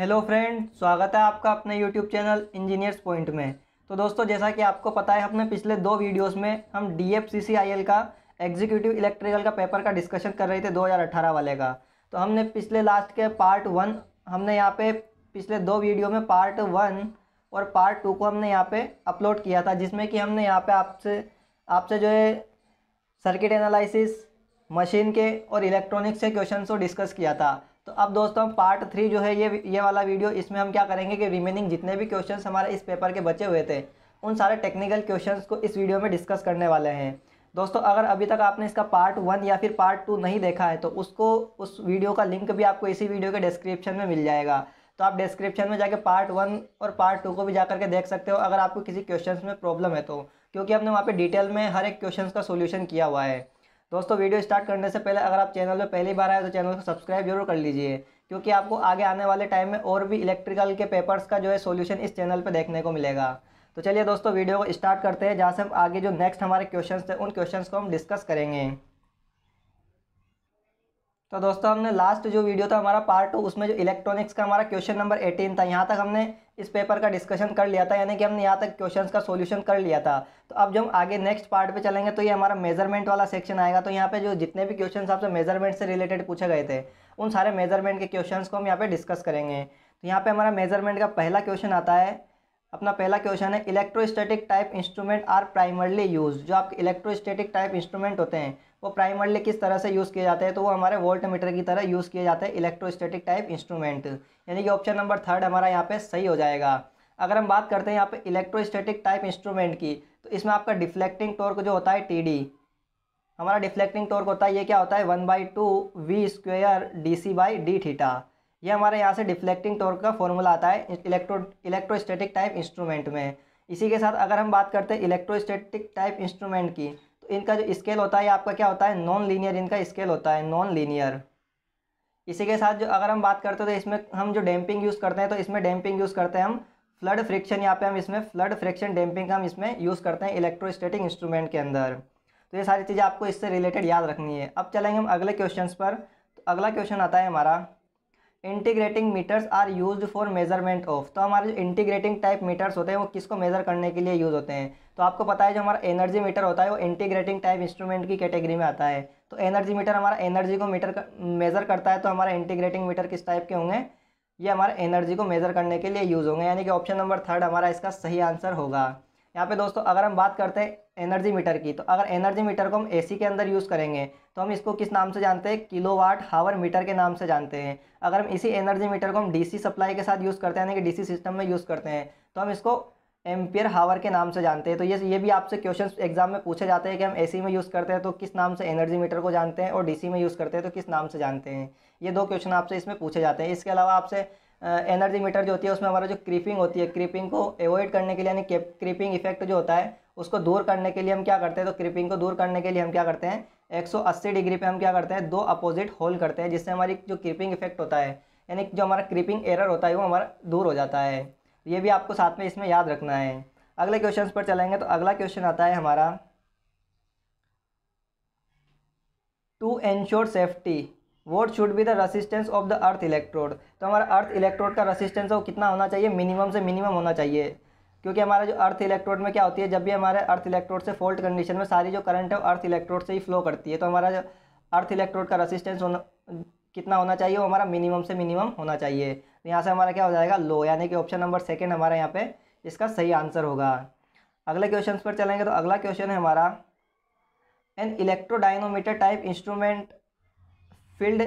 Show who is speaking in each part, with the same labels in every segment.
Speaker 1: hello friend स्वागत है आपका अपने यूट्यूब चैनल इंजीनियर्स पॉइंट में तो दोस्तों जैसा कि आपको पता है हमने पिछले दो वीडियोस में हम D F C C I L का एग्जीक्यूटिव इलेक्ट्रिकल का पेपर का डिस्कशन कर रहे थे 2018 वाले का तो हमने पिछले लास्ट के पार्ट वन हमने यहाँ पे पिछले दो वीडियो में पार्ट वन और पार्ट टू को हमने यहाँ पर अपलोड किया था जिसमें कि हमने यहाँ पर आपसे आपसे जो है सर्किट एनालिसिस मशीन के और इलेक्ट्रॉनिक्स के क्वेश्चन को डिस्कस किया था तो अब दोस्तों हम पार्ट थ्री जो है ये ये वाला वीडियो इसमें हम क्या करेंगे कि रिमेनिंग जितने भी क्वेश्चन हमारे इस पेपर के बचे हुए थे उन सारे टेक्निकल क्वेश्चन को इस वीडियो में डिस्कस करने वाले हैं दोस्तों अगर अभी तक आपने इसका पार्ट वन या फिर पार्ट टू नहीं देखा है तो उसको उस वीडियो का लिंक भी आपको इसी वीडियो के डिस्क्रिप्शन में मिल जाएगा तो आप डिस्क्रिप्शन में जाके पार्ट वन और पार्ट टू को भी जा करके देख सकते हो अगर आपको किसी क्वेश्चन में प्रॉब्लम है तो क्योंकि हमने वहाँ पर डिटेल में हर एक क्वेश्चन का सोल्यूशन किया हुआ है दोस्तों वीडियो स्टार्ट करने से पहले अगर आप चैनल पर पहली बार आए तो चैनल को सब्सक्राइब जरूर कर लीजिए क्योंकि आपको आगे आने वाले टाइम में और भी इलेक्ट्रिकल के पेपर्स का जो है सोल्यूशन इस चैनल पर देखने को मिलेगा तो चलिए दोस्तों वीडियो को स्टार्ट करते हैं जहाँ से हम आगे जो नेक्स्ट हमारे क्वेश्चन थे उन क्वेश्चन को हम डिस्कस करेंगे तो दोस्तों हमने लास्ट जो वीडियो था हमारा पार्ट टू उसमें जो इलेक्ट्रॉनिक्स का हमारा क्वेश्चन नंबर एटीन था यहाँ तक हमने इस पेपर का डिस्कशन कर लिया था यानी कि हमने यहाँ तक क्वेश्चंस का सॉल्यूशन कर लिया था तो अब जब हम आगे नेक्स्ट पार्ट पे चलेंगे तो ये हमारा मेजरमेंट वाला सेक्शन आएगा तो यहाँ पे जो जितने भी क्वेश्चंस आपसे मेजरमेंट से रिलेटेड पूछे गए थे उन सारे मेजरमेंट के क्वेश्चन को हम यहाँ पर डिस्कस करेंगे तो यहाँ पर हमारा मेजरमेंट का पहला क्वेश्चन आता है अपना पहला क्वेश्चन है electrostatic type instrument are primarily use जो आपके इलेक्ट्रोस्टेटिक टाइप इंस्ट्रूमेंट होते हैं वो प्राइमरली किस तरह से यूज़ किए जाते हैं तो वो हमारे वोल्ट मीटर की तरह यूज़ किए जाते हैं इलेक्ट्रोस्टैटिक टाइप इंस्ट्रूमेंट यानी कि ऑप्शन नंबर थर्ड हमारा यहाँ पे सही हो जाएगा अगर हम बात करते हैं यहाँ पे इलेक्ट्रोस्टैटिक टाइप इंस्ट्रूमेंट की तो इसमें आपका डिफ्लेक्टिंग टॉर्क जो होता है टी हमारा डिफ्लेक्टिंग टॉर्क होता है ये क्या होता है one by two V square D C by D theta ये हमारे यहाँ से डिफ्लेक्टिंग टॉर्क का फॉर्मूला आता है इलेक्ट्रो इलेक्ट्रोस्टैटिक टाइप इंस्ट्रूमेंट में इसी के साथ अगर हम बात करते हैं इलेक्ट्रोस्टैटिक टाइप इंस्ट्रूमेंट की तो इनका जो स्केल होता है आपका क्या होता है नॉन लीनियर इनका स्केल होता है नॉन लीनियर इसी के साथ जो अगर हम बात करते हैं तो इसमें हम जो डैम्पिंग यूज़ करते हैं तो इसमें डैम्पिंग यूज़ करते हैं हम फ्लड फ्रिक्शन यहाँ पे हम इसमें फ्लड फ्रिक्शन डैम्पिंग का हम इसमें यूज़ करते हैं इलेक्ट्रोस्टेटिक इंस्ट्रूमेंट के अंदर तो ये सारी चीज़ें आपको इससे रिलेटेड याद रखनी है अब चलेंगे हम अगले क्वेश्चन पर तो अगला क्वेश्चन आता है हमारा integrating meters are use for measurement of तो हमारे जो इंटीग्रेटिंग टाइप मीटर्स होते हैं वो किसको मेज़र करने के लिए यूज़ होते हैं तो आपको पता है जो हमारा एनर्जी मीटर होता है वो इंटीग्रेटिंग टाइप इंस्ट्रूमेंट की कैटेगरी में आता है तो एनर्जी मीटर हमारा एनर्जी को मीटर मेज़र करता है तो हमारा इंटीग्रेटिंग मीटर किस टाइप के होंगे ये हमारे एनर्जी को मेज़र करने के लिए यूज़ होंगे यानी कि ऑप्शन नंबर थर्ड हमारा इसका सही आंसर होगा यहाँ पे दोस्तों अगर हम बात करते हैं एनर्जी मीटर की तो अगर एनर्जी मीटर को हम एसी के अंदर यूज़ करेंगे तो हम इसको किस नाम से जानते हैं किलोवाट हावर मीटर के नाम से जानते हैं अगर हम इसी एनर्जी मीटर को हम डीसी सप्लाई के साथ यूज़ करते हैं यानी कि डीसी सिस्टम में यूज़ करते हैं तो हम इसको एम्पियर हावर के नाम से जानते हैं तो ये ये भी आपसे क्वेश्चन एग्जाम में पूछे जाते हैं कि हम एसी में यूज़ करते हैं तो किस नाम से एनर्जी मीटर को जानते हैं और डीसी में यूज़ करते हैं तो किस नाम से जानते हैं ये दो क्वेश्चन आपसे इसमें पूछे जाते हैं इसके अलावा आपसे एनर्जी मीटर जो होती है उसमें हमारा जो क्रीपिंग होती है क्रीपिंग को एवॉइड करने के लिए यानी क्रीपिंग इफेक्ट जो होता है उसको दूर करने के लिए हम क्या करते हैं तो क्रीपिंग को दूर करने के लिए हम क्या करते हैं 180 डिग्री पे हम क्या करते हैं दो अपोजिट होल करते हैं जिससे हमारी जो क्रीपिंग इफेक्ट होता है यानी जो हमारा क्रीपिंग एरर होता है वो हमारा दूर हो जाता है ये भी आपको साथ में इसमें याद रखना है अगले क्वेश्चन पर चलेंगे तो अगला क्वेश्चन आता है हमारा to ensure safety what should be the resistance of the earth electrode तो हमारा अर्थ इलेक्ट्रोड का रसिस्टेंस वो कितना होना चाहिए मिनिमम से मिनिमम होना चाहिए क्योंकि हमारा जो अर्थ इलेक्ट्रोड में क्या होती है जब भी हमारे अर्थ इलेक्ट्रोड से फॉल्ट कंडीशन में सारी जो करंट है वो अर्थ इलेक्ट्रोड से ही फ्लो करती है तो हमारा जो अर्थ इलेक्ट्रोड का रसिस्टेंस होना कितना होना चाहिए वो हमारा मिनिमम से मिनिमम होना चाहिए तो यहाँ से हमारा क्या हो जाएगा लो यानी कि ऑप्शन नंबर सेकेंड हमारा यहाँ पे इसका सही आंसर होगा अगले क्वेश्चन पर चलेंगे तो अगला क्वेश्चन है हमारा an electrodynamometer type instrument field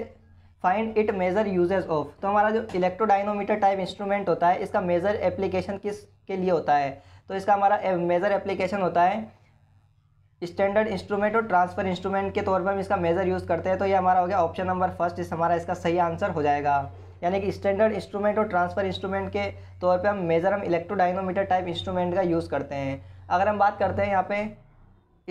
Speaker 1: find it major uses of तो हमारा जो इलेक्ट्रोडाइनोमीटर टाइप इंस्ट्रूमेंट होता है इसका मेज़र एप्लीकेशन किस के लिए होता है तो इसका हमारा मेज़र एप्लीकेशन होता है स्टैंडर्ड इंस्ट्रूमेंट और ट्रांसफर इंस्ट्रूमेंट के तौर पर हम इसका मेजर यूज़ करते हैं तो ये हमारा हो गया ऑप्शन नंबर फर्स्ट इस हमारा इसका सही आंसर हो जाएगा यानी कि स्टैंडर्ड इंस्ट्रूमेंट और ट्रांसफर इंस्ट्रूमेंट के तौर पर हम मेज़र हम इलेक्ट्रोडाइनोमीटर टाइप इंस्ट्रूमेंट का यूज़ करते हैं अगर हम बात करते हैं यहाँ पे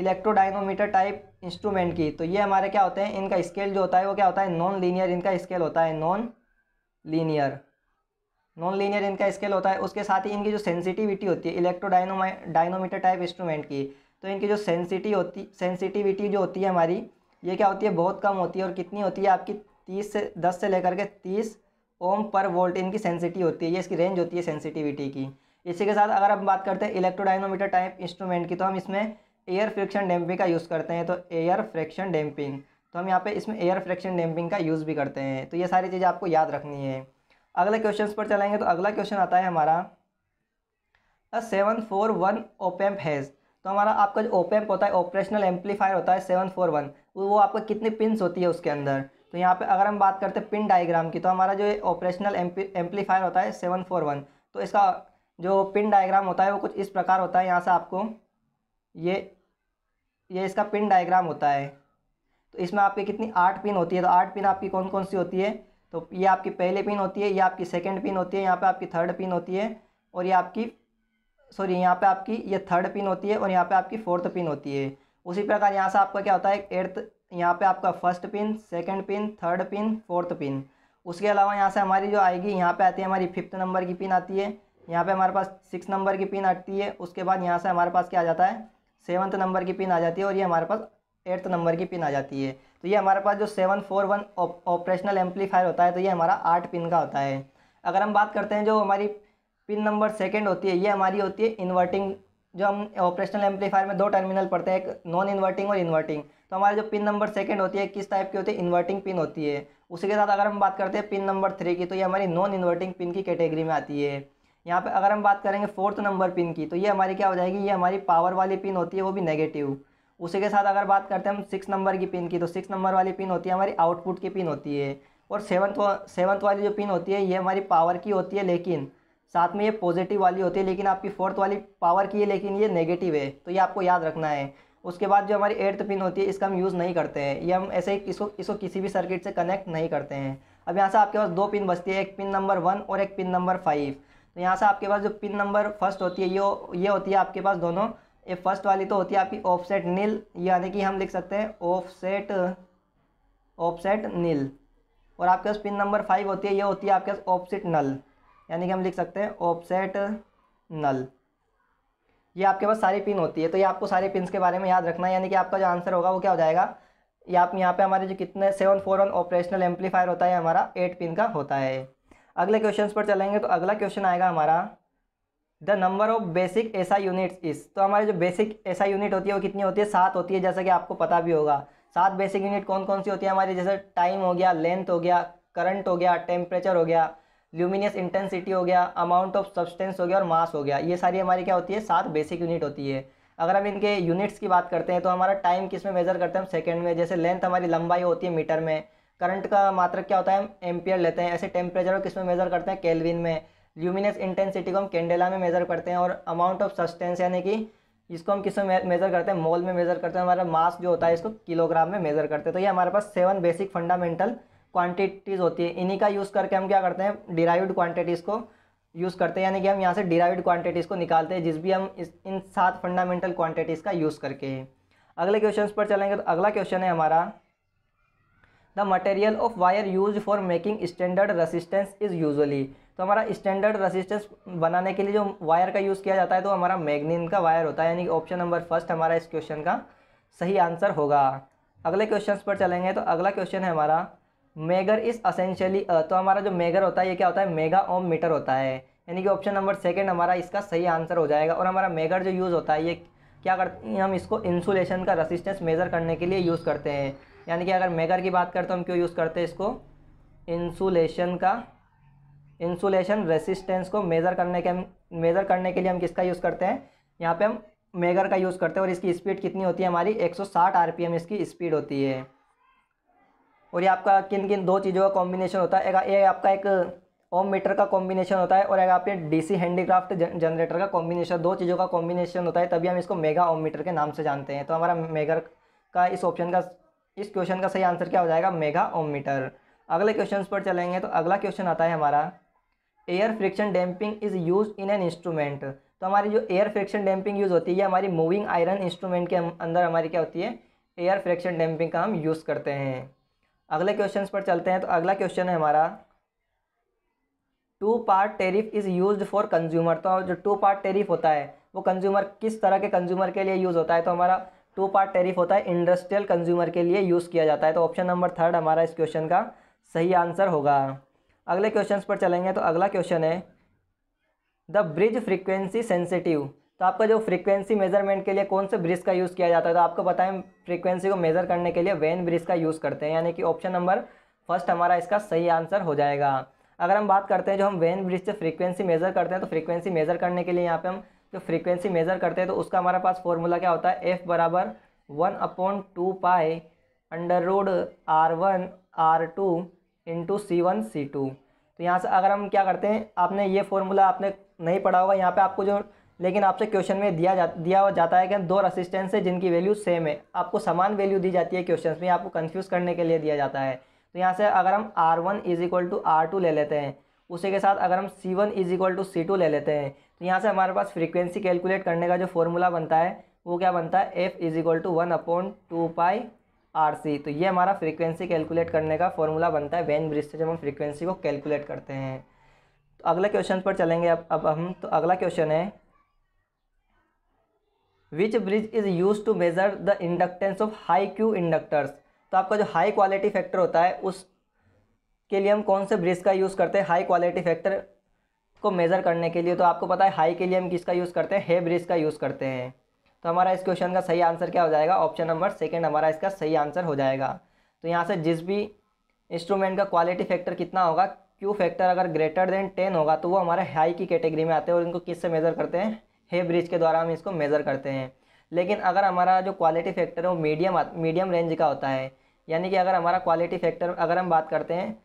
Speaker 1: इलेक्ट्रोडाइनोमीटर टाइप इंस्ट्रूमेंट की तो ये हमारे क्या होते हैं इनका स्केल जो होता है वो क्या होता है नॉन लीनियर इनका स्केल होता है नॉन लीनियर नॉन लीनियर इनका स्केल होता है उसके साथ ही इनकी जो सेंसिटिविटी होती है इलेक्ट्रोडाइनोमा डायनोमीटर टाइप इंस्ट्रूमेंट की तो इनकी जो सेंसिटी होती सेंसिटिविटी जो होती है हमारी ये क्या होती है बहुत कम होती है और कितनी होती है आपकी तीस से दस से लेकर के तीस ओम पर वोल्ट इनकी सेंसिटी होती है ये इसकी रेंज होती है सेंसिटिविटी की इसी के साथ अगर हम बात करते हैं इलेक्ट्रोडाइनोमीटर टाइप इंस्ट्रूमेंट की तो हम इसमें एयर फ्रिक्शन डैम्पिंग का यूज़ करते हैं तो एयर फ्रिक्शन डैम्पिंग तो हम यहाँ पे इसमें एयर फ्रिक्शन डैम्पिंग का यूज़ भी करते हैं तो ये सारी चीज़ें आपको याद रखनी है अगले क्वेश्चन पर चलेंगे तो अगला क्वेश्चन आता है हमारा seven four one opamp has तो हमारा आपका जो ओपे होता है ऑपरेशनल एम्पलीफायर होता है सेवन फोर वन वो आपका कितनी पिन्स होती है उसके अंदर तो यहाँ पे अगर हम बात करते हैं पिन डायग्राम की तो हमारा जो ऑपरेशनल एम्पलीफायर होता है सेवन फोर वन तो इसका जो पिन डायग्राम होता है वो कुछ इस प्रकार होता है यहाँ से आपको ये ये इसका पिन डायग्राम होता है तो इसमें आपकी कितनी आठ पिन होती है तो आठ पिन आपकी कौन कौन सी होती है तो ये आपकी पहली पिन होती है ये आपकी सेकेंड पिन होती है यहाँ पर आपकी थर्ड पिन होती है और ये आपकी सॉरी यहाँ पे आपकी ये थर्ड पिन होती है और यहाँ पे आपकी फोर्थ पिन होती है उसी प्रकार यहाँ से आपका क्या होता है एट्थ यहाँ पे आपका first pin second pin third pin fourth pin उसके अलावा यहाँ से हमारी जो आएगी यहाँ पे आती है हमारी फिफ्थ नंबर की पिन आती है यहाँ पे हमारे पास सिक्स नंबर की पिन आती है उसके बाद यहाँ से हमारे पास क्या आ जाता है सेवन्थ नंबर की पिन आ जाती है और ये हमारे पास एट्थ नंबर की पिन आ जाती है तो ये हमारे पास जो seven four one operational amplifier होता है तो ये हमारा आठ पिन का होता है अगर हम बात करते हैं जो हमारी पिन नंबर सेकेंड होती है ये हमारी होती है इन्वर्टिंग जो हम ऑपरेशनल एम्पलीफायर में दो टर्मिनल पड़ते हैं एक नॉन इन्वर्टिंग और इन्वर्टिंग तो हमारे जो पिन नंबर सेकंड होती है किस टाइप की होती है इन्वर्टिंग पिन होती है उसी के साथ अगर हम बात करते हैं पिन नंबर थ्री की तो ये हमारी नॉन इन्वर्टिंग पिन की कैटेगरी में आती है यहाँ पर अगर हम बात करेंगे फोर्थ नंबर पिन की तो ये हमारी क्या हो जाएगी ये हमारी पावर वाली पिन होती है वो भी नेगेटिव उसी के साथ अगर बात करते हैं हम सिक्स नंबर की पिन की तो सिक्स नंबर वाली पिन होती है हमारी आउटपुट की पिन होती है और सेवन्थ सेवन्थ वाली जो पिन होती है ये हमारी पावर की होती है लेकिन साथ में ये पॉजिटिव वाली होती है लेकिन आपकी फोर्थ वाली पावर की है लेकिन ये नेगेटिव है तो ये आपको याद रखना है उसके बाद जो हमारी एट्थ पिन होती है इसका हम यूज़ नहीं करते हैं ये हम ऐसे इसको इसको किसी भी सर्किट से कनेक्ट नहीं करते हैं अब यहाँ से आपके पास दो पिन बचती है एक पिन नंबर वन और एक पिन नंबर फाइव तो यहाँ से आपके पास जो पिन नंबर फर्स्ट होती है ये ये होती है आपके पास दोनों ये फर्स्ट वाली तो होती है आपकी ऑफसेट नील यानी कि हम लिख सकते हैं ऑफसेट ऑफसेट नील और आपके पास पिन नंबर फाइव होती है ये होती है आपके पास ऑफसेट नल यानी कि हम लिख सकते हैं ऑफसेट नल ये आपके पास सारी पिन होती है तो ये आपको सारे पिन के बारे में याद रखना है यानी कि आपका जो आंसर होगा वो क्या हो जाएगा ये आप यहाँ पे हमारे जो कितने seven four one operational amplifier होता है हमारा एट पिन का होता है अगले क्वेश्चन पर चलेंगे तो अगला क्वेश्चन आएगा हमारा the number of basic SI units is तो हमारे जो बेसिक ऐसा यूनिट होती है वो कितनी होती है सात होती है जैसा कि आपको पता भी होगा सात बेसिक यूनिट कौन कौन सी होती है हमारी जैसे टाइम हो गया लेंथ हो गया करंट हो गया टेम्परेचर हो गया ल्यूमिनियस इंटेंसिटी हो गया अमाउंट ऑफ सब्सटेंस हो गया और मास हो गया ये सारी हमारी क्या होती है सात बेसिक यूनिट होती है अगर हम इनके यूनिट्स की बात करते हैं तो हमारा टाइम किस में मेजर करते हैं हम सेकेंड में जैसे लेंथ हमारी लंबाई होती है मीटर में करंट का मात्रक क्या होता है हम एम्पियर लेते हैं ऐसे टेम्परेचर को किस में मेजर करते हैं कैलविन में ल्यूमिनियस इंटेंसिटी को हम कैंडेला में मेजर करते हैं और अमाउंट ऑफ सस्टेंस यानी कि इसको हम किस में मेजर करते हैं मोल में मेजर करते हैं हमारा मास जो होता है इसको किलोग्राम में मेजर करते हैं तो ये हमारे पास सेवन बेसिक फंडामेंटल क्वांटिटीज़ होती है इन्हीं का यूज़ करके हम क्या करते हैं डिराइव्ड क्वांटिटीज़ को यूज़ करते हैं यानी कि हम यहाँ से डिराइव्ड क्वांटिटीज़ को निकालते हैं जिस भी हम इस इन सात फंडामेंटल क्वांटिटीज़ का यूज़ करके अगले क्वेश्चन पर चलेंगे तो अगला क्वेश्चन है हमारा the material of wire use for making standard resistance is usually तो हमारा स्टैंडर्ड रसिस्टेंस बनाने के लिए जो वायर का यूज़ किया जाता है तो हमारा मैग्नीन का वायर होता है यानी कि ऑप्शन नंबर फर्स्ट हमारा इस क्वेश्चन का सही आंसर होगा अगले क्वेश्चन पर चलेंगे तो अगला क्वेश्चन है हमारा मेगर इस असेंशली तो हमारा जो मेगर होता है ये क्या होता है मेगा ओम मीटर होता है यानी कि ऑप्शन नंबर सेकेंड हमारा इसका सही आंसर हो जाएगा और हमारा मेगर जो यूज़ होता है ये क्या करते हैं हम इसको इंसुलेशन का रसिस्टेंस मेज़र करने के लिए यूज़ करते हैं यानी कि अगर मेगर की बात करते तो हम क्यों यूज़ करते हैं इसको इंसुलेशन का इंसुलेशन रेसिस्टेंस को मेज़र करने के मेज़र करने के लिए हम किसका यूज़ करते हैं यहाँ पे हम मेगर का यूज़ करते हैं और इसकी स्पीड कितनी होती है हमारी 160 आरपीएम इसकी स्पीड होती है और ये आपका किन किन दो चीज़ों का कॉम्बिनेशन होता है ये आपका एक ओम मीटर का कॉम्बिनेशन होता है और एक आपके डीसी हैंडीक्राफ्ट जनरेटर का कॉम्बिनेशन दो चीज़ों का कॉम्बिनेशन होता है तभी हम इसको मेगा ओम मीटर के नाम से जानते हैं तो हमारा मेगा का इस ऑप्शन का इस क्वेश्चन का सही आंसर क्या हो जाएगा मेगा ओम मीटर अगले क्वेश्चन पर चलेंगे तो अगला क्वेश्चन आता है हमारा air friction damping is use in an instrument तो हमारी जो एयर फ्रिक्शन डैम्पिंग यूज़ होती है हमारी मूविंग आयरन इंस्ट्रूमेंट के अंदर हमारी क्या होती है एयर फ्रिक्शन डैम्पिंग का हम यूज़ करते हैं अगले क्वेश्चन पर चलते हैं तो अगला क्वेश्चन है हमारा two part tariff is use for consumer तो जो टू पार्ट टेरिफ होता है वो कंज्यूमर किस तरह के कंज्यूमर के लिए यूज़ होता है तो हमारा टू पार्ट टेरिफ होता है इंडस्ट्रियल कंज्यूमर के लिए यूज़ किया जाता है तो ऑप्शन नंबर थर्ड हमारा इस क्वेश्चन का सही आंसर होगा अगले क्वेश्चन पर चलेंगे तो अगला क्वेश्चन है द ब्रिज फ्रिक्वेंसी सेंसिटिव तो आपका जो फ्रीक्वेंसी मेजरमेंट के लिए कौन से ब्रिज का यूज़ किया जाता है तो आपको बताएं फ्रीक्वेंसी को मेज़र करने के लिए वैन ब्रिज का यूज़ करते हैं यानी कि ऑप्शन नंबर फर्स्ट हमारा इसका सही आंसर हो जाएगा अगर हम बात करते हैं जो हम वैन ब्रिज से फ्रीक्वेंसी मेज़र करते हैं तो फ्रीक्वेंसी मेज़र करने के लिए यहाँ पर हम जो फ्रीक्वेंसी मेज़र करते हैं तो उसका हमारे पास फॉर्मूला क्या होता है एफ़ बराबर one upon two pi under root R one R two into C one C two तो यहाँ से अगर हम क्या करते हैं आपने ये फॉर्मूला आपने नहीं पढ़ा होगा यहाँ पे आपको जो लेकिन आपसे क्वेश्चन में दिया जा दिया जाता है कि दो रसिस्टेंस है जिनकी वैल्यू सेम है आपको समान वैल्यू दी जाती है क्वेश्चन में आपको कन्फ्यूज़ करने के लिए दिया जाता है तो यहाँ से अगर हम R one is equal to R two ले लेते हैं उसी के साथ अगर हम C one is equal to C two ले लेते हैं तो यहाँ से हमारे पास फ्रिक्वेंसी कैलकुलेट करने का जो फॉर्मूला बनता है वो क्या बनता है F is equal to one upon two pi R C तो ये हमारा फ्रिक्वेंसी कैलकुलेट करने का फॉर्मूला बनता है वैन ब्रिज से जब हम फ्रिक्वेंसी को कैलकुलेट करते हैं तो अगले क्वेश्चन पर चलेंगे अब अब हम तो अगला क्वेश्चन है which bridge is use to measure the inductance of high Q inductors तो आपका जो हाई क्वालिटी फैक्टर होता है उस के लिए हम कौन से ब्रिज का यूज़ करते हैं हाई क्वालिटी फैक्टर को मेज़र करने के लिए तो आपको पता है हाई के लिए हम किसका यूज़ करते हैं हे ब्रिज का यूज़ करते हैं तो हमारा इस क्वेश्चन का सही आंसर क्या हो जाएगा ऑप्शन नंबर सेकेंड हमारा इसका सही आंसर हो जाएगा तो यहाँ से जिस भी इंस्ट्रूमेंट का क्वालिटी फैक्टर कितना होगा क्यू फैक्टर अगर ग्रेटर देन टेन होगा तो वो हमारे हाई की कैटेगरी में आते हैं और इनको किससे मेज़र करते हैं हे ब्रिज के द्वारा हम इसको मेज़र करते हैं लेकिन अगर हमारा जो क्वालिटी फैक्टर है वो मीडियम मीडियम रेंज का होता है यानी कि अगर हमारा क्वालिटी फैक्टर अगर हम बात करते हैं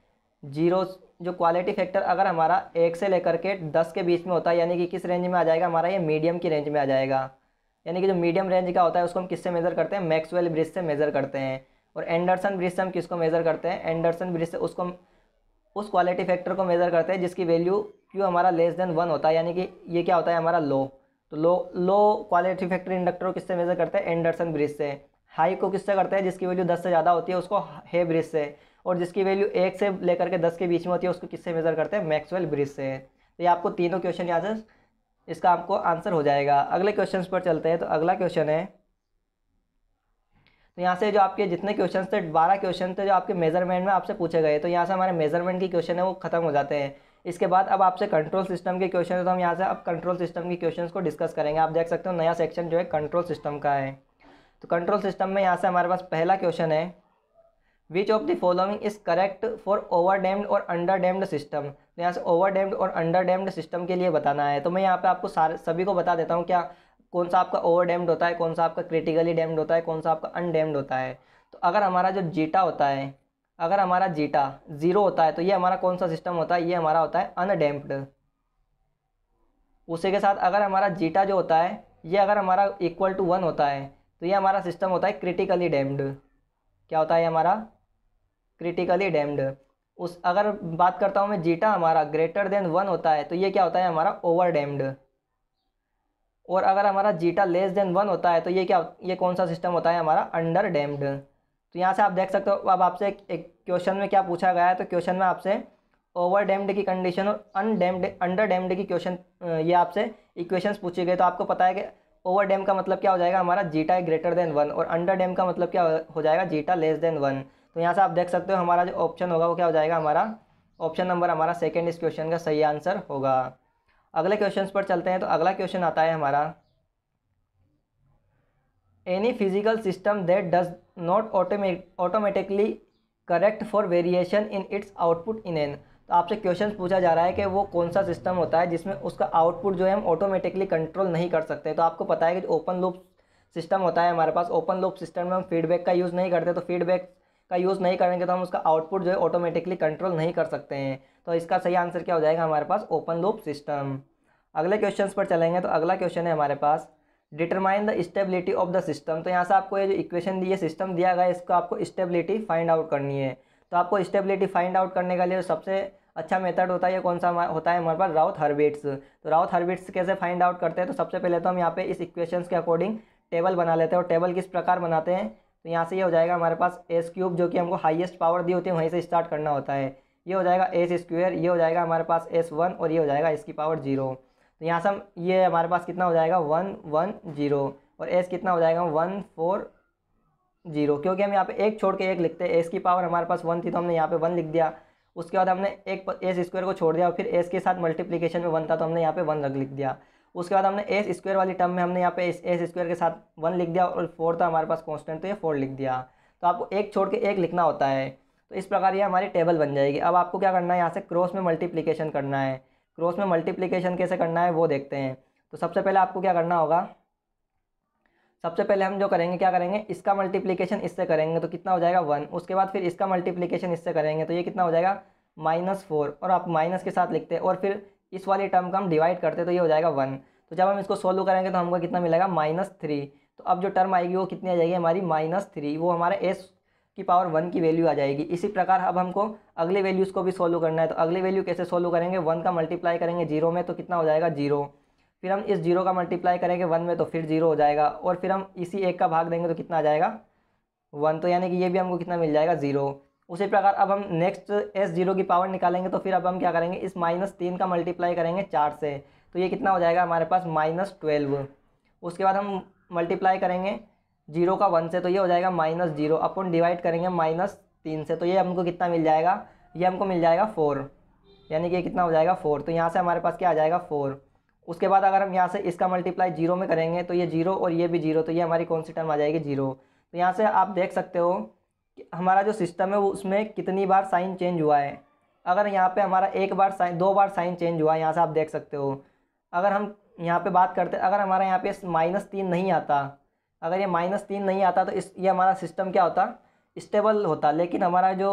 Speaker 1: जीरो जो क्वालिटी फैक्टर अगर हमारा एक से लेकर के दस के बीच में होता है यानी कि किस रेंज में आ जाएगा हमारा ये मीडियम की रेंज में आ जाएगा यानी कि जो मीडियम रेंज का होता है उसको हम किससे मेज़र करते हैं मैक्सवेल ब्रिज से मेज़र करते हैं और एंडरसन ब्रिज से हम किसको मेज़र करते हैं एंडरसन ब्रिज से उसको उस क्वालिटी फैक्टर को मेज़र करते हैं जिसकी वैल्यू क्यों हमारा लेस देन वन होता है यानी कि ये क्या होता है हमारा लो तो low low quality factor inductor को किससे मेजर करते हैं एंडरसन ब्रिज से हाई को किससे करते हैं जिसकी वैल्यू दस से ज़्यादा होती है उसको हे ब्रिज से और जिसकी वैल्यू एक से लेकर के दस के बीच में होती है उसको किससे मेजर करते हैं मैक्सवेल ब्रिज से तो ये आपको तीनों क्वेश्चन यहाँ से इसका आपको आंसर हो जाएगा अगले क्वेश्चन पर चलते हैं तो अगला क्वेश्चन है तो यहाँ से जो आपके जितने क्वेश्चन थे बारह क्वेश्चन थे जो आपके मेजरमेंट में आपसे पूछे गए तो यहाँ से हमारे मेजरमेंट के क्वेश्चन है वो खत्म हो जाते हैं इसके बाद अब आपसे कंट्रोल सिस्टम के क्वेश्चन तो हम यहाँ से अब कंट्रोल सिस्टम के क्वेश्चन को डिस्कस करेंगे आप देख सकते हो नया सेक्शन जो है कंट्रोल सिस्टम का है तो कंट्रोल सिस्टम में यहाँ से हमारे पास पहला क्वेश्चन है which of the following is correct for over damped और अंडर डैम्ड सिस्टम तो यहाँ से ओवर डैम्ड और अंडर डैम्ड सिस्टम के लिए बताना है तो मैं यहाँ पे आपको सारे सभी को बता देता हूँ क्या कौन सा आपका ओवर डैम्ड होता है कौन सा आपका क्रिटिकली डैम्ड होता है कौन सा आपका अनडैम्ड होता है तो अगर हमारा जो जीटा होता है अगर हमारा जीटा ज़ीरो होता है तो ये हमारा कौन सा सिस्टम होता है ये हमारा होता है अनडैम्प्ड उसी के साथ अगर हमारा जीटा जो होता है ये अगर हमारा इक्वल टू वन होता है तो ये हमारा सिस्टम होता है क्रिटिकली डैम्ड क्या होता है हमारा क्रिटिकली डैम्ड उस अगर बात करता हूँ मैं जीटा हमारा ग्रेटर देन वन होता है तो ये क्या होता है हमारा ओवर डैम्ड और अगर हमारा जीटा लेस देन वन होता है तो ये क्या ये कौन सा सिस्टम होता है हमारा अंडर डैम्ड तो यहाँ से आप देख सकते हो अब आपसे एक क्वेश्चन में क्या पूछा गया है तो क्वेश्चन में आपसे ओवर डैम्ड की कंडीशन और अनडैम्ड अंडर डैम्ड की क्वेश्चन ये आपसे इक्वेशंस पूछी गई तो आपको पता है कि ओवर डैम का मतलब क्या हो जाएगा हमारा जीटा ग्रेटर देन वन और अंडर डैम का मतलब क्या हो जाएगा जीटा लेस देन वन तो यहाँ से आप देख सकते हो हमारा जो ऑप्शन होगा वो क्या हो जाएगा हमारा ऑप्शन नंबर हमारा सेकेंड इस क्वेश्चन का सही आंसर होगा अगले क्वेश्चन पर चलते हैं तो अगला क्वेश्चन आता है हमारा any physical system that does not ऑटोमे automatically correct for variation in its output in an तो आपसे क्वेश्चन पूछा जा रहा है कि वो कौन सा सिस्टम होता है जिसमें उसका आउटपुट जो है हम ऑटोमेटिकली कंट्रोल नहीं कर सकते तो आपको पता है कि ओपन लूप सिस्टम होता है हमारे पास ओपन लूप सिस्टम में हम फीडबैक का यूज़ नहीं करते तो फीडबैक का यूज़ नहीं करेंगे तो हम उसका आउटपुट जो है ऑटोमेटिकली कंट्रोल नहीं कर सकते हैं तो इसका सही आंसर क्या हो जाएगा हमारे पास ओपन लूप सिस्टम अगले क्वेश्चन पर चलेंगे तो अगला क्वेश्चन है हमारे पास determine the stability of the system तो यहाँ से आपको ये जो इक्वेशन दिए सिस्टम दिया गया है इसको आपको स्टेबिलिटी फाइंड आउट करनी है तो आपको स्टेबिलिटी फाइंड आउट करने के लिए सबसे अच्छा मेथड होता है ये कौन सा होता है हमारे पास राउथ हर्बिट्स तो राउथ हर्बिट्स कैसे फाइंड आउट करते हैं तो सबसे पहले तो हम यहाँ पे इस इक्वेशंस के अकॉर्डिंग टेबल बना लेते हैं और टेबल किस प्रकार बनाते हैं तो यहाँ से ये यह हो जाएगा हमारे पास एस क्यूब जो कि हमको हाइएस्ट पावर दी होती है वहीं से स्टार्ट करना होता है ये हो जाएगा एस स्क्वेयर ये हो जाएगा हमारे पास एस वन और ये हो जाएगा इसकी पावर जीरो तो यहाँ से हम ये हमारे पास कितना हो जाएगा वन वन जीरो और एस कितना हो जाएगा वन फोर जीरो क्योंकि हम यहाँ पे एक छोड़ के एक लिखते हैं एस की पावर हमारे पास वन थी तो हमने यहाँ पे वन लिख दिया उसके बाद हमने एक एस स्क्वायर को छोड़ दिया और फिर एस के साथ मल्टीप्लीकेशन में वन था तो हमने यहाँ पे वन रख लिख दिया उसके बाद हमने एस स्क्वायर वाली टर्म में हमने यहाँ पे एस स्क्वायर के साथ वन लिख दिया और फोर था हमारे पास कॉन्स्टेंट तो ये फोर लिख दिया तो आपको एक छोड़ के एक लिखना होता है तो इस प्रकार ये हमारी टेबल बन जाएगी अब आपको क्या करना है यहाँ से क्रॉस में मल्टीप्लीकेशन करना है क्रॉस में मल्टीप्लिकेशन कैसे करना है वो देखते हैं तो सबसे पहले आपको क्या करना होगा सबसे पहले हम जो करेंगे क्या करेंगे इसका मल्टीप्लिकेशन इससे करेंगे तो कितना हो जाएगा वन उसके बाद फिर इसका मल्टीप्लिकेशन इससे करेंगे तो ये कितना हो जाएगा माइनस फोर और आप माइनस के साथ लिखते हैं और फिर इस वाली टर्म का हम डिवाइड करते हैं तो ये हो जाएगा वन तो जब हम इसको सोल्व करेंगे तो हमको कितना मिलेगा माइनस थ्री तो अब जो टर्म आएगी वो कितनी आ जाएगी हमारी माइनस थ्री वो हमारा एस की पावर वन की वैल्यू आ जाएगी इसी प्रकार अब हमको अगले वैल्यूज़ को भी सोल्व करना है तो अगले वैल्यू कैसे सोल्व करेंगे वन का मल्टीप्लाई करेंगे जीरो में तो कितना हो जाएगा जीरो फिर हम इस जीरो का मल्टीप्लाई करेंगे वन में तो फिर जीरो हो जाएगा और फिर हम इसी एक का भाग देंगे तो कितना आ जाएगा वन तो यानी कि ये भी हमको कितना मिल जाएगा जीरो उसी प्रकार अब हम नेक्स्ट एस जीरो की पावर निकालेंगे तो फिर अब हम क्या करेंगे इस माइनस तीन का मल्टीप्लाई करेंगे चार से तो ये कितना हो जाएगा हमारे पास माइनस ट्वेल्व उसके बाद हम मल्टीप्लाई करेंगे जीरो का वन से तो ये हो जाएगा माइनस जीरो अपन डिवाइड करेंगे माइनस तीन से तो ये हमको कितना मिल जाएगा ये हमको मिल जाएगा फोर यानी कि कितना हो जाएगा फोर तो यहाँ से हमारे पास क्या आ जाएगा फोर उसके बाद अगर हम यहाँ से इसका मल्टीप्लाई जीरो में करेंगे तो ये जीरो और ये भी जीरो तो ये हमारी कौन सी टर्म आ जाएगी जीरो तो यहाँ से आप देख सकते हो कि हमारा जो सिस्टम है वो उसमें कितनी बार साइन चेंज हुआ है अगर यहाँ पर हमारा एक बार साइन दो बार साइन चेंज हुआ है यहाँ से आप देख सकते हो अगर हम यहाँ पर बात करते अगर हमारा यहाँ पे माइनस तीन नहीं आता अगर ये माइनस तीन नहीं आता तो इस ये हमारा सिस्टम क्या होता स्टेबल होता लेकिन हमारा जो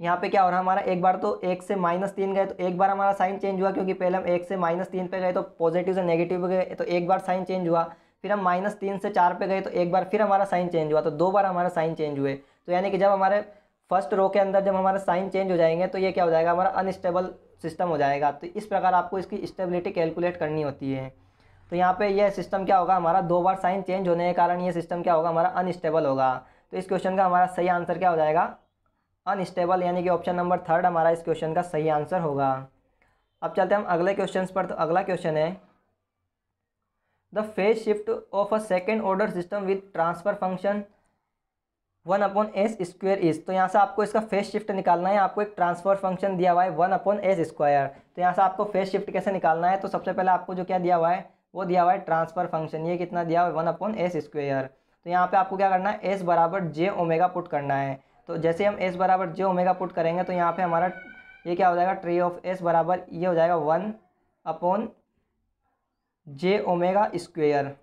Speaker 1: यहाँ पे क्या हो रहा है हमारा एक बार तो एक से माइनस तीन गए तो एक बार हमारा साइन चेंज हुआ क्योंकि पहले हम एक से माइनस तीन पे गए तो पॉजिटिव से नेगेटिव गए तो एक बार साइन चेंज हुआ फिर हम माइनस तीन से चार पे गए तो एक बार फिर हमारा साइन चेंज हुआ तो दो बार हमारा साइन चेंज हुए तो यानी कि जब हमारे फर्स्ट रो के अंदर जब हमारा साइन चेंज हो जाएंगे तो ये क्या हो जाएगा हमारा अनस्टेबल सिस्टम हो जाएगा तो इस प्रकार आपको इसकी स्टेबिलिटी कैलकुलेट करनी होती है तो यहाँ पे यह सिस्टम क्या होगा हमारा दो बार साइन चेंज होने के कारण ये सिस्टम क्या होगा हमारा अनस्टेबल होगा तो इस क्वेश्चन का हमारा सही आंसर क्या हो जाएगा अनस्टेबल यानी कि ऑप्शन नंबर थर्ड हमारा इस क्वेश्चन का सही आंसर होगा अब चलते हैं हम अगले क्वेश्चन पर तो अगला क्वेश्चन है the phase shift of a second order system with transfer function one upon S square is तो यहाँ से आपको इसका फेस शिफ्ट निकालना है आपको एक ट्रांसफर फंक्शन दिया हुआ है वन अपॉन एस स्क्वायर तो यहाँ से आपको फेस शिफ्ट कैसे निकालना है तो सबसे पहले आपको जो क्या दिया हुआ है वो दिया हुआ है ट्रांसफर फंक्शन ये कितना दिया हुआ है वन अपॉन एस स्क्वेयर तो यहाँ पे आपको क्या करना है एस बराबर जे ओमेगा पुट करना है तो जैसे हम एस बराबर जे ओमेगा पुट करेंगे तो यहाँ पे हमारा ये क्या हो जाएगा ट्री ऑफ एस बराबर ये हो जाएगा one upon J omega square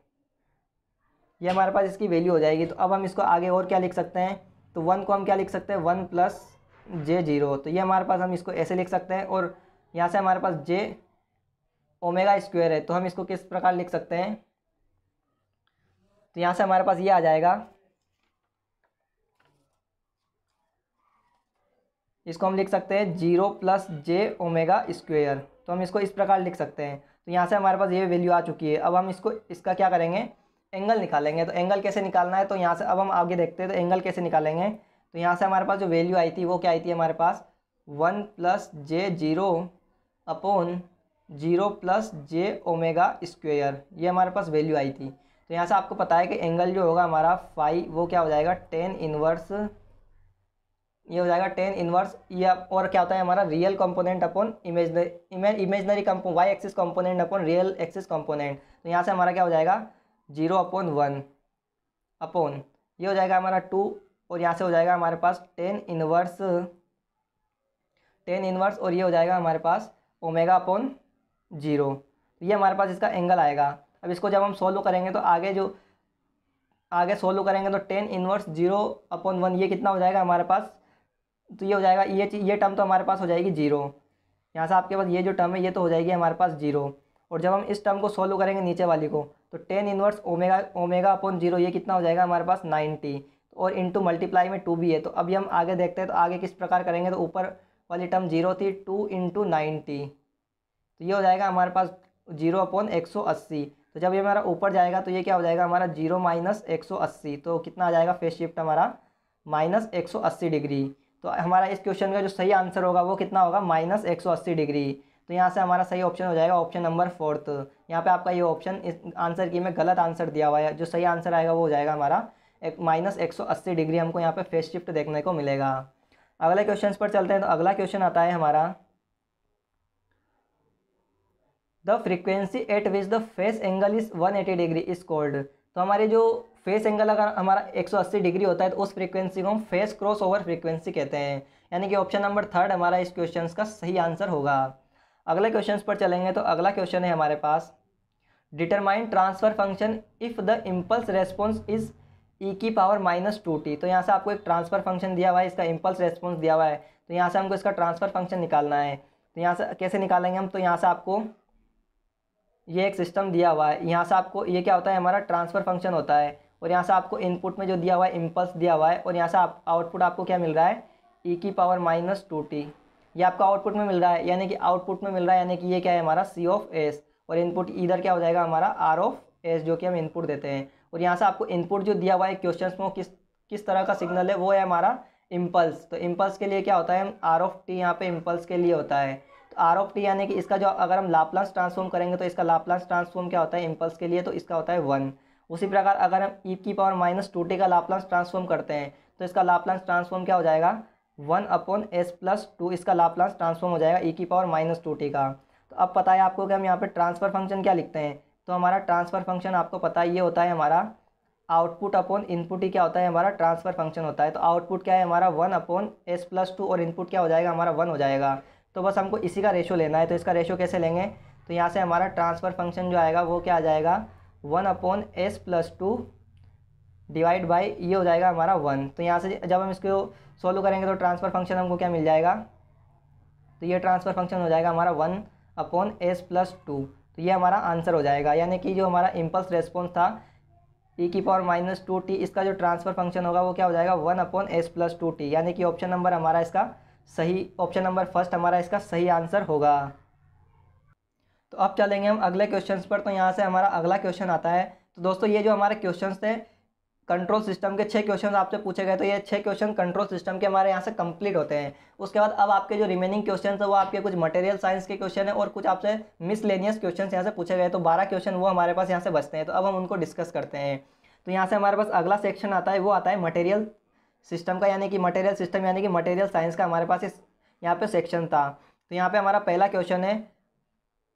Speaker 1: ये हमारे पास इसकी वैल्यू हो जाएगी तो अब हम इसको आगे और क्या लिख सकते हैं तो वन को हम क्या लिख सकते हैं वन प्लस जे जीरो तो ये हमारे पास हम इसको ऐसे लिख सकते हैं और यहाँ से हमारे पास जे ओमेगा स्क्वेयर है तो हम इसको किस प्रकार लिख सकते हैं तो यहाँ से हमारे पास ये आ जाएगा इसको हम लिख सकते हैं zero plus j omega square तो हम इसको इस प्रकार लिख सकते हैं तो यहाँ से हमारे पास ये वैल्यू आ चुकी है अब हम इसको इसका क्या करेंगे एंगल निकालेंगे तो एंगल कैसे निकालना है तो यहाँ से अब हम आगे देखते हैं तो एंगल कैसे निकालेंगे तो यहाँ से हमारे पास जो वैल्यू आई थी वो क्या आई थी हमारे पास one plus j zero upon zero plus j omega square ये हमारे पास वैल्यू आई थी तो यहाँ से आपको पता है कि एंगल जो होगा हमारा फाइव वो क्या हो जाएगा टेन इनवर्स ये हो जाएगा टेन इनवर्स ये और क्या होता है हमारा real component upon imaginary imaginary y axis component upon real axis component तो यहाँ से हमारा क्या हो जाएगा जीरो अपॉन वन अपॉन ये हो जाएगा हमारा टू और यहाँ से हो जाएगा हमारे पास टेन इनवर्स टेन इनवर्स और ये हो जाएगा हमारे पास ओमेगा अपॉन जीरो तो ये हमारे पास इसका एंगल आएगा अब इसको जब हम सोल्व करेंगे तो आगे जो आगे सोल्व करेंगे तो tan inverse zero upon one ये कितना हो जाएगा हमारे पास तो ये हो जाएगा ये ये टर्म तो हमारे पास हो जाएगी जीरो यहाँ से आपके पास ये जो टर्म है ये तो हो जाएगी हमारे पास जीरो और जब हम इस टर्म को सोल्व करेंगे नीचे वाली को तो tan inverse omega omega upon zero ये कितना हो जाएगा हमारे पास नाइन्टी और इंटू मल्टीप्लाई में टू भी है तो अभी हम आगे देखते हैं तो आगे किस प्रकार करेंगे तो ऊपर वाली टर्म जीरो थी टू इंटू नाइन्टी तो ये हो जाएगा हमारे पास जीरो अपॉन एक सौ अस्सी तो जब ये हमारा ऊपर जाएगा तो ये क्या हो जाएगा हमारा जीरो माइनस एक सौ अस्सी तो कितना आ जाएगा फेस शिफ्ट हमारा माइनस एक सौ अस्सी डिग्री तो हमारा इस क्वेश्चन का जो सही आंसर होगा वो कितना होगा माइनस एक सौ अस्सी डिग्री तो यहाँ से हमारा सही ऑप्शन हो जाएगा ऑप्शन नंबर फोर्थ यहाँ पे आपका ये ऑप्शन इस आंसर की में गलत आंसर दिया हुआ है जो सही आंसर आएगा वो हो जाएगा हमारा एक माइनस एक सौ अस्सी डिग्री हमको यहाँ पे फेस शिफ्ट देखने को मिलेगा अगले क्वेश्चन पर चलते हैं तो अगला क्वेश्चन आता है हमारा the frequency at which the phase angle is 180 degree is called तो हमारे जो फेस एंगल अगर हमारा 180 डिग्री होता है तो उस फ्रिक्वेंसी को हम फेस क्रॉस ओवर फ्रिक्वेंसी कहते हैं यानी कि ऑप्शन नंबर थर्ड हमारा इस क्वेश्चन का सही आंसर होगा अगले क्वेश्चन पर चलेंगे तो अगला क्वेश्चन है हमारे पास determine transfer function if the impulse response is e e की पावर माइनस टू टी तो यहाँ से आपको एक ट्रांसफ़र फंक्शन दिया हुआ है इसका इम्पल्स रेस्पॉन्स दिया हुआ है तो यहाँ से हमको इसका ट्रांसफ़र फंक्शन निकालना है तो यहाँ से कैसे निकालेंगे हम तो यहाँ से आपको ये एक सिस्टम दिया हुआ है यहाँ से आपको ये क्या होता है हमारा ट्रांसफ़र फंक्शन होता है और यहाँ से आपको इनपुट में जो दिया हुआ है इम्पल्स दिया हुआ है और यहाँ से आप आउटपुट आपको क्या मिल रहा है ई e की पावर माइनस टू टी ये आपका आउटपुट में मिल रहा है यानी कि आउटपुट में मिल रहा है यानी कि ये क्या है हमारा सी ऑफ एस और इनपुट इधर क्या हो जाएगा हमारा आर ऑफ एस जो कि हम इनपुट देते हैं और यहाँ से आपको इनपुट जो दिया हुआ है क्वेश्चन में किस किस तरह का सिग्नल है वो है हमारा इम्पल्स तो इम्पल्स के लिए क्या होता है आर ऑफ टी यहाँ पर इम्पल्स के लिए होता है आर ऑफ टी यानी कि इसका जो अगर हम लाप्लास ट्रांसफॉर्म करेंगे तो इसका लाप्लास ट्रांसफॉर्म क्या होता है इम्पल्स के लिए तो इसका होता है वन उसी प्रकार अगर हम ई e की पावर माइनस टू टी का लाप्लास ट्रांसफॉर्म करते हैं तो इसका लाप्लास ट्रांसफॉर्म क्या हो जाएगा one upon s plus two इसका लाप्लास ट्रांसफॉर्म हो जाएगा ई e की पावर माइनस टू टी का तो अब पता है आपको कि हम यहाँ पर ट्रांसफ़र फंक्शन क्या लिखते हैं तो हमारा ट्रांसफ़र फंक्शन आपको पता है ये होता है हमारा आउटपुट अपॉन इनपुट ही क्या होता है हमारा ट्रांसफ़र फंक्शन होता है तो आउटपुट क्या है हमारा one upon s plus two और इनपुट क्या हो जाएगा हमारा वन हो जाएगा तो बस हमको इसी का रेशो लेना है तो इसका रेशो कैसे लेंगे तो यहाँ से हमारा ट्रांसफ़र फंक्शन जो आएगा वो क्या आ जाएगा one upon s plus two divide by ये हो जाएगा हमारा वन तो यहाँ से जब हम इसको सोल्व करेंगे तो ट्रांसफ़र फंक्शन हमको क्या मिल जाएगा तो ये ट्रांसफ़र फंक्शन हो जाएगा हमारा one upon s plus two तो ये हमारा आंसर हो जाएगा यानी कि जो हमारा इम्पल्स रेस्पॉन्स था ई e की पावर माइनस टू टी इसका जो ट्रांसफ़र फंक्शन होगा वो क्या हो जाएगा one upon s plus two t यानी कि ऑप्शन नंबर हमारा इसका सही ऑप्शन नंबर फर्स्ट हमारा इसका सही आंसर होगा तो अब चलेंगे हम अगले क्वेश्चन पर तो यहाँ से हमारा अगला क्वेश्चन आता है तो दोस्तों ये जो हमारे क्वेश्चन थे कंट्रोल सिस्टम के छः क्वेश्चन आपसे पूछे गए तो ये छः क्वेश्चन कंट्रोल सिस्टम के हमारे यहाँ से कंप्लीट होते हैं उसके बाद अब आपके जो रिमेनिंग क्वेश्चन है वो आपके कुछ मटेरियल साइंस के क्वेश्चन है और कुछ आपसे मिसलेनियस क्वेश्चन यहाँ से पूछे गए तो बारह क्वेश्चन वो हमारे पास यहाँ से बचते हैं तो अब हम उनको डिस्कस करते हैं तो यहाँ से हमारे पास अगला सेक्शन आता है वो आता है मटेरियल सिस्टम का यानी कि मटेरियल सिस्टम यानी कि मटेरियल साइंस का हमारे पास इस यहाँ पे सेक्शन था तो यहाँ पे हमारा पहला क्वेश्चन है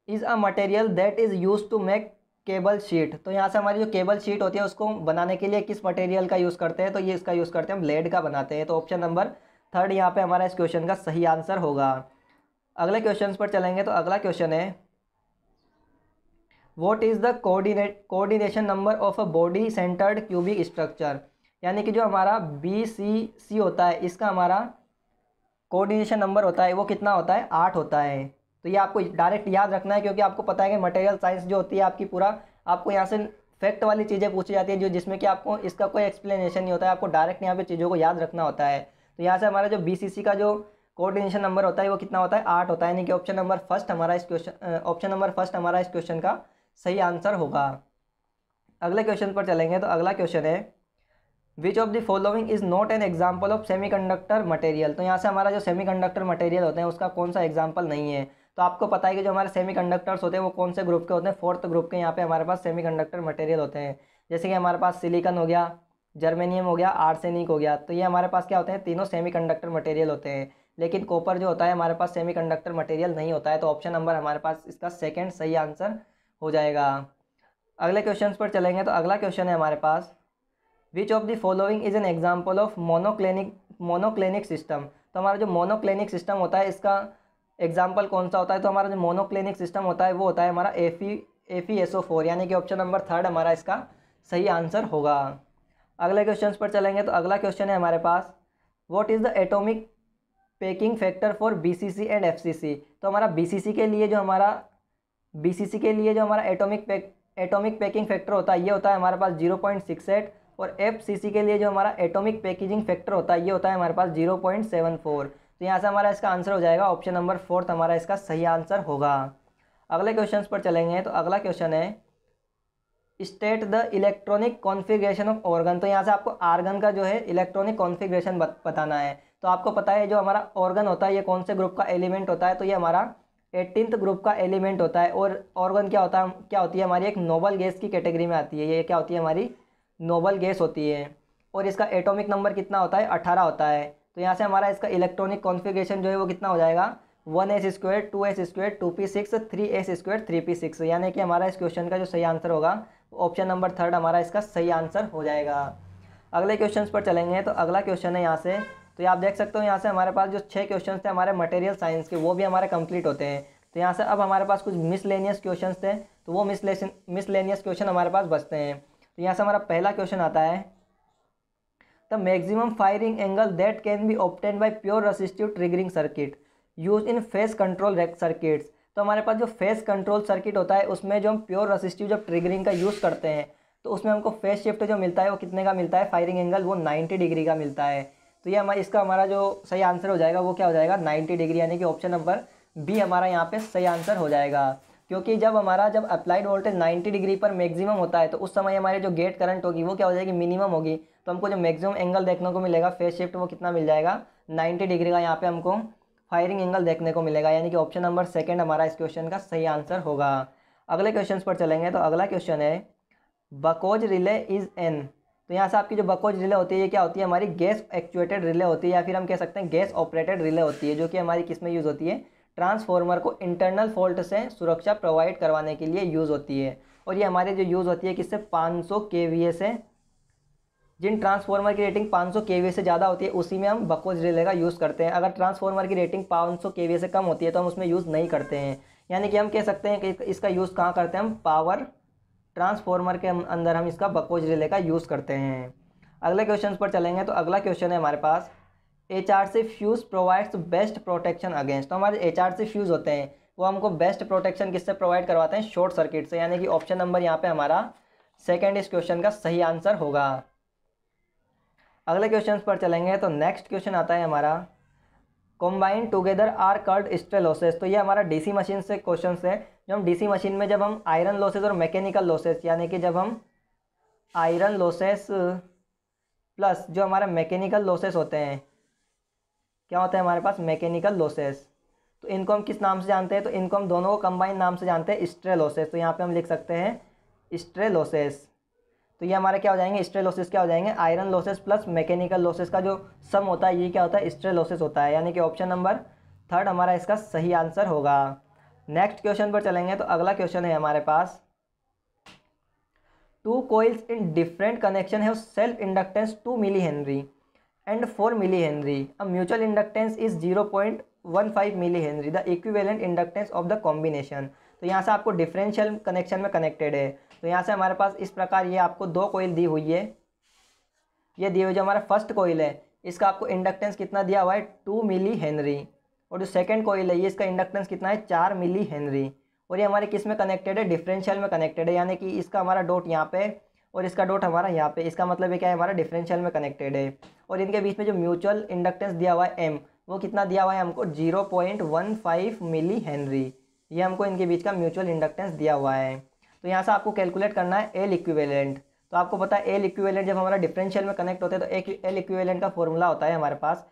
Speaker 1: is a material that is use to make cable sheet तो यहाँ से हमारी जो केबल शीट होती है उसको बनाने के लिए किस मटेरियल का यूज़ करते हैं तो ये इसका यूज़ करते हैं हम लेड का बनाते हैं तो ऑप्शन नंबर थर्ड यहाँ पे हमारा इस क्वेश्चन का सही आंसर होगा अगले क्वेश्चन पर चलेंगे तो अगला क्वेश्चन है what is the coordinate coordination number of a body centred cubic structure यानी कि जो हमारा बी सी सी होता है इसका हमारा कोऑर्डिनेशन नंबर होता है वो कितना होता है आठ होता है तो ये आपको डायरेक्ट याद रखना है क्योंकि आपको पता है कि मटेरियल साइंस जो होती है आपकी पूरा आपको यहाँ से फैक्ट वाली चीज़ें पूछी जाती है जो जिसमें कि आपको इसका कोई एक्सप्लेनेशन नहीं होता है आपको डायरेक्ट यहाँ पे चीज़ों को याद रखना होता है तो यहाँ से हमारा जो सी का जो कोऑर्डिनेशन नंबर होता है वो कितना होता है आठ होता है यानी कि ऑप्शन नंबर फर्स्ट हमारा इस क्वेश्चन ऑप्शन नंबर फर्स्ट हमारा इस क्वेश्चन का सही आंसर होगा अगले क्वेश्चन पर चलेंगे तो अगला क्वेश्चन है which of the following is not an example of semiconductor material तो यहाँ से हमारा जो सेमी कंडक्टर मटेरियल होते हैं उसका कौन सा एग्जाम्पल नहीं है तो आपको पता है कि जो हमारे सेमी कंडक्टर्स होते हैं वो कौन से ग्रुप के होते हैं फोर्थ ग्रुप के यहाँ पे हमारे पास सेमी कंडक्टर मटेरियल होते हैं जैसे कि हमारे पास सिलिकन हो गया जर्मेनियम हो गया आर्सेनिक हो गया तो ये हमारे पास क्या होते हैं तीनों सेमी कंडक्टर मटेरियल होते हैं लेकिन कॉपर जो होता है हमारे पास सेमी कंडक्टर मटेरियल नहीं होता है तो ऑप्शन नंबर हमारे पास इसका सेकेंड सही आंसर हो जाएगा अगले क्वेश्चन पर चलेंगे तो अगला क्वेश्चन है हमारे पास which of the following is an example of monoclinic monoclinic system तो हमारा जो मोनोक्लिनिक सिस्टम होता है इसका एग्जाम्पल कौन सा होता है तो हमारा जो मोनोक्लिनिक सिस्टम होता है वो होता है हमारा A P S O four यानी कि ऑप्शन नंबर थर्ड हमारा इसका सही आंसर होगा अगले क्वेश्चन पर चलेंगे तो अगला क्वेश्चन है हमारे पास what is the atomic packing factor for B C C and F C C तो हमारा बी सी सी के लिए जो हमारा बी सी सी के लिए जो हमारा atomic pack atomic packing factor होता है ये होता है हमारे पास जीरो पॉइंट सिक्स एट और एफ के लिए जो हमारा एटॉमिक पैकेजिंग फैक्टर होता है ये होता है हमारे पास जीरो पॉइंट सेवन फोर तो यहाँ से हमारा इसका आंसर हो जाएगा ऑप्शन नंबर फोर्थ हमारा इसका सही आंसर होगा अगले क्वेश्चन पर चलेंगे तो अगला क्वेश्चन है state the electronic configuration of argon तो यहाँ से आपको आर्गन का जो है इलेक्ट्रॉनिक कॉन्फ़िगरेशन बताना है तो आपको पता है जो हमारा ऑर्गन होता है ये कौन से ग्रुप का एलिमेंट होता है तो ये हमारा एटीनथ ग्रुप का एलिमेंट होता है और ऑर्गन क्या होता है क्या होती है हमारी एक नोबल गैस की कैटेगरी में आती है ये क्या होती है हमारी नोबल गैस होती है और इसका एटॉमिक नंबर कितना होता है अट्ठारह होता है तो यहाँ से हमारा इसका इलेक्ट्रॉनिक कॉन्फ़िगरेशन जो है वो कितना हो जाएगा one s square two s square two p six three s square three p six यानी कि हमारा इस क्वेश्चन का जो सही आंसर होगा ऑप्शन नंबर थर्ड हमारा इसका सही आंसर हो जाएगा अगले क्वेश्चन पर चलेंगे तो अगला क्वेश्चन है यहाँ से तो आप देख सकते हो यहाँ से हमारे पास जो छः क्वेश्चन थे हमारे मटेरियल साइंस के वो भी हमारे कंप्लीट होते हैं तो यहाँ से अब हमारे पास कुछ मिसलेनियस क्वेश्चन थे तो वो मिसलेनियस क्वेश्चन हमारे पास बचते हैं तो यहाँ से हमारा पहला क्वेश्चन आता है the maximum firing angle that can be obtain by pure resistive triggering circuit use in phase control circuits तो हमारे पास जो फेस कंट्रोल सर्किट होता है उसमें जो हम प्योर रसिस्टिव जब ट्रिगरिंग का यूज़ करते हैं तो उसमें हमको फेस शिफ्ट जो मिलता है वो कितने का मिलता है फायरिंग एंगल वो नाइन्टी डिग्री का मिलता है तो ये हमारा इसका हमारा जो सही आंसर हो जाएगा वो क्या हो जाएगा नाइन्टी डिग्री यानी कि ऑप्शन नंबर बी हमारा यहाँ पर सही आंसर हो जाएगा क्योंकि जब हमारा जब अप्लाइड वोल्टेज 90 डिग्री पर मैक्सिमम होता है तो उस समय हमारी जो गेट करंट होगी वो क्या हो जाएगी मिनिमम होगी तो हमको जो मैक्सिमम एंगल देखने को मिलेगा फेस शिफ्ट वो कितना मिल जाएगा 90 डिग्री का यहाँ पे हमको फायरिंग एंगल देखने को मिलेगा यानी कि ऑप्शन नंबर सेकेंड हमारा इस क्वेश्चन का सही आंसर होगा अगले क्वेश्चन पर चलेंगे तो अगला क्वेश्चन है बकोज रिले इज़ एन तो यहाँ से आपकी जो बकोज रिले होती है ये क्या होती है हमारी गैस एक्चुएटेड रिले होती है या फिर हम कह सकते हैं गैस ऑपरेटेड रिले होती है जो कि हमारी किस में यूज़ होती है ट्रांसफॉर्मर को इंटरनल फॉल्ट से सुरक्षा प्रोवाइड करवाने के लिए यूज़ होती है और ये हमारे जो यूज़ होती है किससे 500 सौ से जिन ट्रांसफॉर्मर की रेटिंग 500 सौ से ज़्यादा होती है उसी में हम बकोज रिले का यूज़ करते हैं अगर ट्रांसफॉर्मर की रेटिंग 500 सौ से कम होती है तो हम उसमें यूज़ नहीं करते हैं यानी कि हम कह सकते हैं कि इसका यूज़ कहाँ करते हैं हम पावर ट्रांसफॉर्मर के अंदर हम इसका बकोज रिले का यूज़ करते हैं अगले क्वेश्चन पर चलेंगे तो अगला क्वेश्चन है हमारे पास H R C fuse provides best protection against तो हमारे एच आर सी फ्यूज़ होते हैं वो हमको बेस्ट प्रोटेक्शन किससे प्रोवाइड करवाते हैं शॉर्ट सर्किट से यानी कि ऑप्शन नंबर यहाँ पे हमारा सेकेंड इस क्वेश्चन का सही आंसर होगा अगले क्वेश्चन पर चलेंगे तो नेक्स्ट क्वेश्चन आता है हमारा combine together are called stray losses तो ये हमारा सी मशीन से क्वेश्चन है जो हम सी मशीन में जब हम आयरन लॉसेज और मैकेनिकल लॉसेज यानी कि जब हम आयरन लॉसेस प्लस जो हमारे मैकेनिकल लॉसेस होते हैं क्या होता है हमारे पास मैकेनिकल लॉसेस तो इनको हम किस नाम से जानते हैं तो इनको हम दोनों को कंबाइन नाम से जानते हैं स्ट्रे लॉसेस तो यहाँ पे हम लिख सकते हैं स्ट्रे लॉसेस तो ये हमारे क्या हो जाएंगे स्ट्रे लॉसेस क्या हो जाएंगे iron losses plus mechanical losses का जो सम होता है ये क्या होता है स्ट्रे लॉसेस होता है यानी कि ऑप्शन नंबर थर्ड हमारा इसका सही आंसर होगा नेक्स्ट क्वेश्चन पर चलेंगे तो अगला क्वेश्चन है हमारे पास two coils in different connection है self inductance two milli henry and four milli mutual inductance is zero point one five milli henry the equivalent inductance of the combination तो यहाँ से आपको डिफरेंशियल कनेक्शन में connected है तो यहाँ से हमारे पास इस प्रकार ये आपको दो कोयल दी हुई है ये दी हुई जो हमारा फर्स्ट कोयल है इसका आपको इंडक्टेंस कितना दिया हुआ है टू मिली हेनरी और जो सेकेंड कोयल है ये इसका इंडक्टेंस कितना है चार मिली हेनरी और ये हमारे किस में कनेक्टेड है डिफरेंशियल में कनेक्टेड है यानी कि इसका हमारा डोट यहाँ पे और इसका डोट हमारा यहाँ पे इसका मतलब ये क्या है हमारा डिफरेंशियल में कनेक्टेड है और इनके बीच में जो म्यूचुअल इंडक्टेंस दिया हुआ है एम वो कितना दिया हुआ है हमको zero point one five milli henry ये हमको इनके बीच का म्यूचुअल इंडक्टेंस दिया हुआ है तो यहाँ से आपको कैलकुलेट करना है एल इक्विवेलेंट तो आपको पता है एल इक्विवेलेंट जब हमारा डिफरेंशियल में कनेक्ट होता है तो एक एल इक्विवेलेंट का फॉर्मूला होता है हमारे पास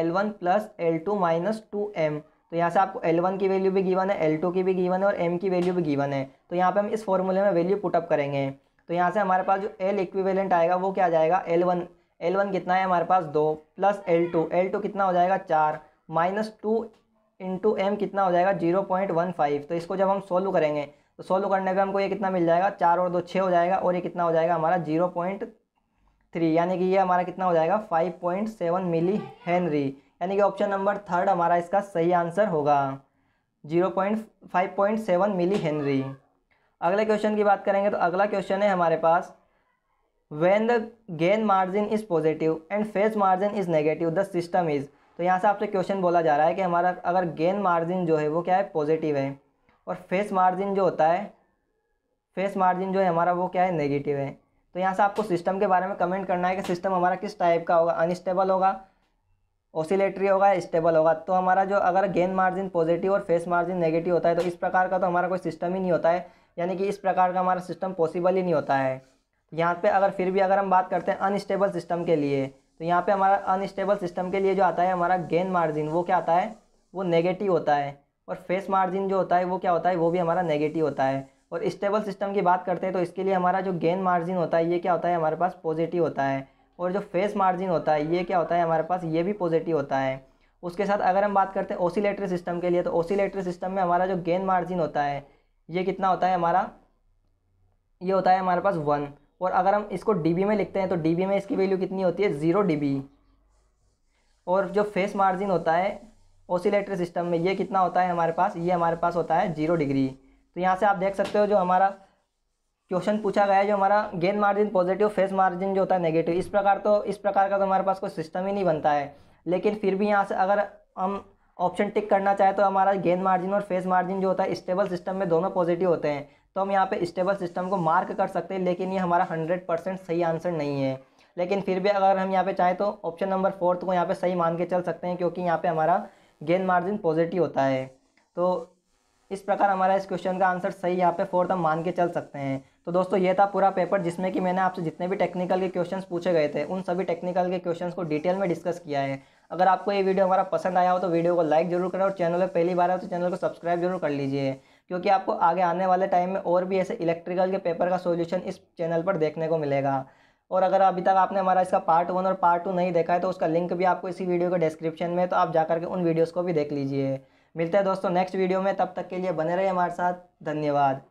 Speaker 1: L one plus L two minus two M तो यहाँ से आपको एल वन की वैल्यू भी गिवन है एल टू की भी गिवन है और एम की वैल्यू भी गिवन है तो यहाँ पर हम इस फॉर्मूले में वैल्यू पुटअप करेंगे तो यहाँ से हमारे पास जो एल इक्विवेलेंट आएगा वो क्या जाएगा एल वन एल वन कितना है हमारे पास दो plus L two L two कितना हो जाएगा चार माइनस टू इंटू एम कितना हो जाएगा जीरो पॉइंट वन फाइव तो इसको जब हम सोल्व करेंगे तो सोल्व करने पे हमको ये कितना मिल जाएगा चार और दो छः हो जाएगा और ये कितना हो जाएगा हमारा जीरो पॉइंट थ्री यानी कि ये हमारा कितना हो जाएगा five point seven milli henry यानी कि ऑप्शन नंबर थर्ड हमारा इसका सही आंसर होगा zero point five point seven milli henry अगले क्वेश्चन की बात करेंगे तो अगला क्वेश्चन है हमारे पास when the gain margin is positive and phase margin is negative the system is तो यहाँ से आपसे क्वेश्चन बोला जा रहा है कि हमारा अगर गेन मार्जिन जो है वो क्या है पॉजिटिव है और फेस मार्जिन जो होता है फेस मार्जिन जो है हमारा वो क्या है नेगेटिव है तो यहाँ से आपको सिस्टम के बारे में कमेंट करना है कि सिस्टम हमारा किस टाइप का होगा अनस्टेबल होगा ओसिलेटरी होगा स्टेबल होगा तो हमारा जो अगर गेन मार्जिन पॉजिटिव और फेस मार्जिन नेगेटिव होता है तो इस प्रकार का तो हमारा कोई सिस्टम ही नहीं होता है यानी कि इस प्रकार का हमारा सिस्टम पॉसिबल ही नहीं होता है यहाँ पे अगर फिर भी अगर हम बात करते हैं अनस्टेबल सिस्टम के लिए तो यहाँ पे हमारा अनस्टेबल सिस्टम के लिए जो आता है हमारा गेन मार्जिन वो क्या आता है वो नेगेटिव होता है और फेस मार्जिन जो होता है वो क्या होता है वो भी हमारा नेगेटिव होता है और स्टेबल सिस्टम की बात करते हैं तो इसके लिए हमारा जो गेन मार्जिन होता है ये क्या होता है हमारे पास पॉजिटिव होता है और जो फेस मार्जिन होता है ये क्या होता है हमारे पास ये भी पॉजिटिव होता है उसके साथ अगर हम बात करते हैं ओसिलेटरी सिस्टम के लिए तो ओसिलेटरी सिस्टम में हमारा जो गेन मार्जिन होता है ये कितना होता है हमारा ये होता है हमारे पास वन और अगर हम इसको बी में लिखते हैं तो बी में इसकी वैल्यू कितनी होती है ज़ीरो बी और जो फेस मार्जिन होता है ओसिलेटर सिस्टम में ये कितना होता है हमारे पास ये हमारे पास होता है जीरो डिग्री तो यहाँ से आप देख सकते हो जो हमारा क्वेश्चन पूछा गया है जो हमारा gain margin positive phase margin जो होता है नेगेटिव इस प्रकार तो इस प्रकार का तो हमारे पास कोई सिस्टम ही नहीं बनता है लेकिन फिर भी यहाँ से अगर हम ऑप्शन टिक करना चाहें तो हमारा गेन मार्जिन और फेस मार्जिन जो होता है स्टेबल सिस्टम में दोनों पॉजिटिव होते हैं तो हम यहाँ पे स्टेबल सिस्टम को मार्क कर सकते हैं लेकिन ये हमारा हंड्रेड परसेंट सही आंसर नहीं है लेकिन फिर भी अगर हम यहाँ पे चाहें तो ऑप्शन नंबर फोर्थ को यहाँ पे सही मान के चल सकते हैं क्योंकि यहाँ पे हमारा गेन मार्जिन पॉजिटिव होता है तो इस प्रकार हमारा इस क्वेश्चन का आंसर सही यहाँ पे फोर्थ हम मान के चल सकते हैं तो दोस्तों ये था पूरा पेपर जिसमें कि मैंने आपसे जितने भी टेक्निकल के क्वेश्चंस पूछे गए थे उन सभी टेक्निकल के क्वेश्चंस को डिटेल में डिस्कस किया है अगर आपको ये वीडियो हमारा पसंद आया हो तो वीडियो को लाइक जरूर करें और चैनल पर पहली बार आए तो चैनल को सब्सक्राइब जरूर कर लीजिए क्योंकि आपको आगे आने वाले टाइम में और भी ऐसे इलेक्ट्रिकल के पेपर का सोल्यूशन इस चैनल पर देखने को मिलेगा और अगर अभी तक आपने हमारा इसका पार्ट वन और पार्ट टू नहीं देखा है तो उसका लिंक भी आपको इसी वीडियो के डिस्क्रिप्शन में तो आप जाकर के उन वीडियोज़ को भी देख लीजिए मिलते हैं दोस्तों नेक्स्ट वीडियो में तब तक के लिए बने रहिए हमारे साथ धन्यवाद